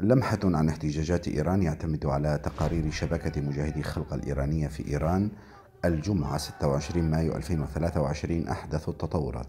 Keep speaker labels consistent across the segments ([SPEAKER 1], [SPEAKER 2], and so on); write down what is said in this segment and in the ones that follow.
[SPEAKER 1] لمحة عن احتجاجات إيران يعتمد على تقارير شبكة مجاهدي خلق الإيرانية في إيران الجمعة 26 مايو 2023 أحدث التطورات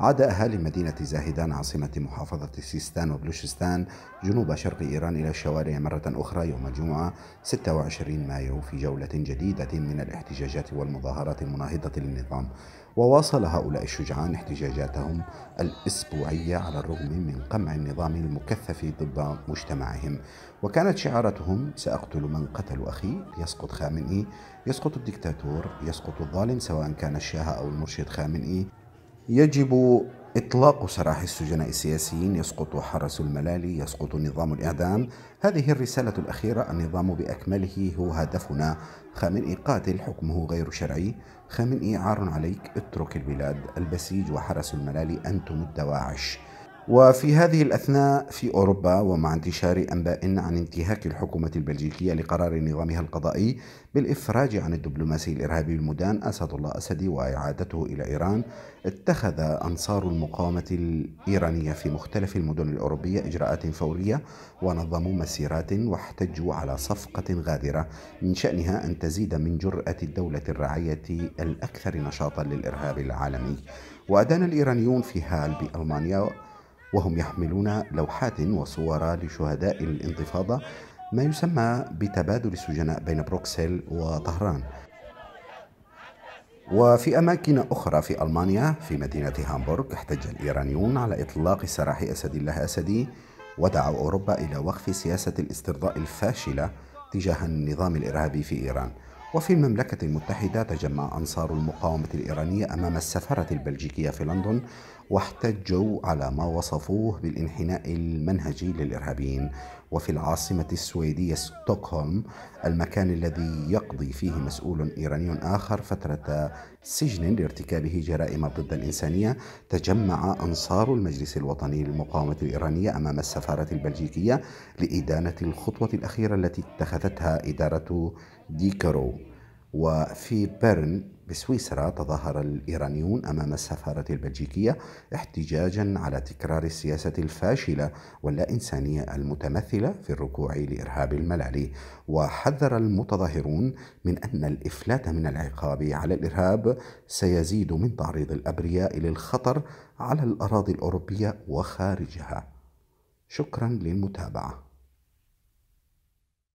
[SPEAKER 1] عاد أهالي مدينة زاهدان عاصمة محافظة سيستان وبلوشستان جنوب شرق إيران إلى الشوارع مرة أخرى يوم الجمعة 26 مايو في جولة جديدة من الاحتجاجات والمظاهرات المناهضة للنظام وواصل هؤلاء الشجعان احتجاجاتهم الأسبوعية على الرغم من قمع النظام المكثف ضد مجتمعهم وكانت شعارتهم سأقتل من قتل أخي يسقط خامنئي يسقط الدكتاتور يسقط الظالم سواء كان الشاه أو المرشد خامنئي يجب إطلاق سراح السجناء السياسيين يسقط حرس الملالي يسقط نظام الإعدام هذه الرسالة الأخيرة النظام بأكمله هو هدفنا خامنئي قاتل حكمه غير شرعي خامنئي عار عليك اترك البلاد البسيج وحرس الملالي أنتم الدواعش وفي هذه الأثناء في أوروبا ومع انتشار أنباء عن انتهاك الحكومة البلجيكية لقرار نظامها القضائي بالإفراج عن الدبلوماسي الإرهابي المدان أسد الله أسدي وإعادته إلى إيران اتخذ أنصار المقاومة الإيرانية في مختلف المدن الأوروبية إجراءات فورية ونظموا مسيرات واحتجوا على صفقة غادرة من شأنها أن تزيد من جرأة الدولة الرعية الأكثر نشاطا للإرهاب العالمي وأدان الإيرانيون في هال بألمانيا وهم يحملون لوحات وصور لشهداء الانتفاضة ما يسمى بتبادل السجناء بين بروكسل وطهران وفي أماكن أخرى في ألمانيا في مدينة هامبورغ احتج الإيرانيون على إطلاق سراح أسد الله أسدي ودعوا أوروبا إلى وقف سياسة الاسترضاء الفاشلة تجاه النظام الإرهابي في إيران وفي المملكة المتحدة تجمع أنصار المقاومة الإيرانية أمام السفارة البلجيكية في لندن واحتجوا على ما وصفوه بالانحناء المنهجي للإرهابيين وفي العاصمة السويدية ستوكهولم المكان الذي يقضي فيه مسؤول إيراني آخر فترة سجن لارتكابه جرائم ضد الإنسانية تجمع أنصار المجلس الوطني للمقاومة الإيرانية أمام السفارة البلجيكية لإدانة الخطوة الأخيرة التي اتخذتها إدارة ديكرو وفي بيرن بسويسرا تظاهر الإيرانيون أمام السفارة البلجيكية احتجاجا على تكرار السياسة الفاشلة واللا إنسانية المتمثلة في الركوع لإرهاب الملالي وحذر المتظاهرون من أن الإفلات من العقاب على الإرهاب سيزيد من تعريض الأبرياء للخطر على الأراضي الأوروبية وخارجها شكرا للمتابعه